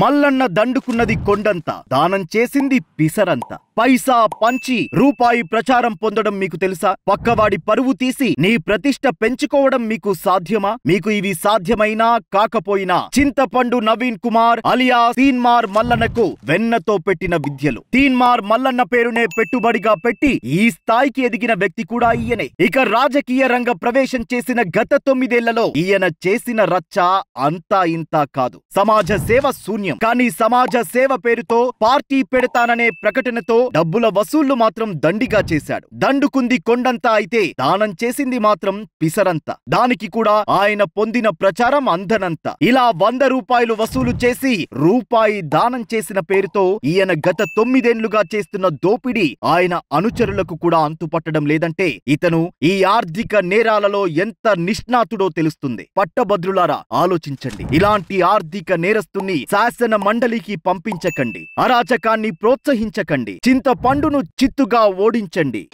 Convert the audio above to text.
మల్లన్న దండుకున్నది కొండంత దానం చేసింది పిసరంత పైసా పంచి రూపాయి ప్రచారం పొందడం మీకు తెలుసా పక్కవాడి పరువు తీసి నీ ప్రతిష్ట పెంచుకోవడం మీకు సాధ్యమా మీకు ఇవి సాధ్యమైనా కాకపోయినా చింతపండు నవీన్ కుమార్ అలియా తీన్మార్ మల్లన్నకు వెన్నతో పెట్టిన విద్యలు తీన్మార్ మల్లన్న పేరునే పెట్టుబడిగా పెట్టి ఈ స్థాయికి ఎదిగిన వ్యక్తి కూడా ఈయనే ఇక రాజకీయ రంగ ప్రవేశం చేసిన గత తొమ్మిదేళ్లలో ఈయన చేసిన రచ్చ అంతా ఇంతా కాదు సమాజ సేవ శూన్యం శూన్యం కానీ సమాజ సేవ పేరుతో పార్టీ పెడతాననే ప్రకటనతో డబ్బుల వసూళ్లు మాత్రం దండిగా చేశాడు దండుకుంది కొండంతా అయితే దానం చేసింది మాత్రం పిసరంత దానికి కూడా ఆయన పొందిన ప్రచారం అందనంత ఇలా వంద రూపాయలు వసూలు చేసి రూపాయి దానం చేసిన పేరుతో ఈయన గత తొమ్మిదేండ్లుగా చేస్తున్న దోపిడీ ఆయన అనుచరులకు కూడా అంతుపట్టడం లేదంటే ఇతను ఈ ఆర్థిక నేరాలలో ఎంత నిష్ణాతుడో తెలుస్తుంది పట్టభద్రులారా ఆలోచించండి ఇలాంటి ఆర్థిక నేరస్తుని శాస్త్ర శాసన మండలికి పంపించకండి అరాచకాన్ని ప్రోత్సహించకండి చింతపండును చిత్తుగా ఓడించండి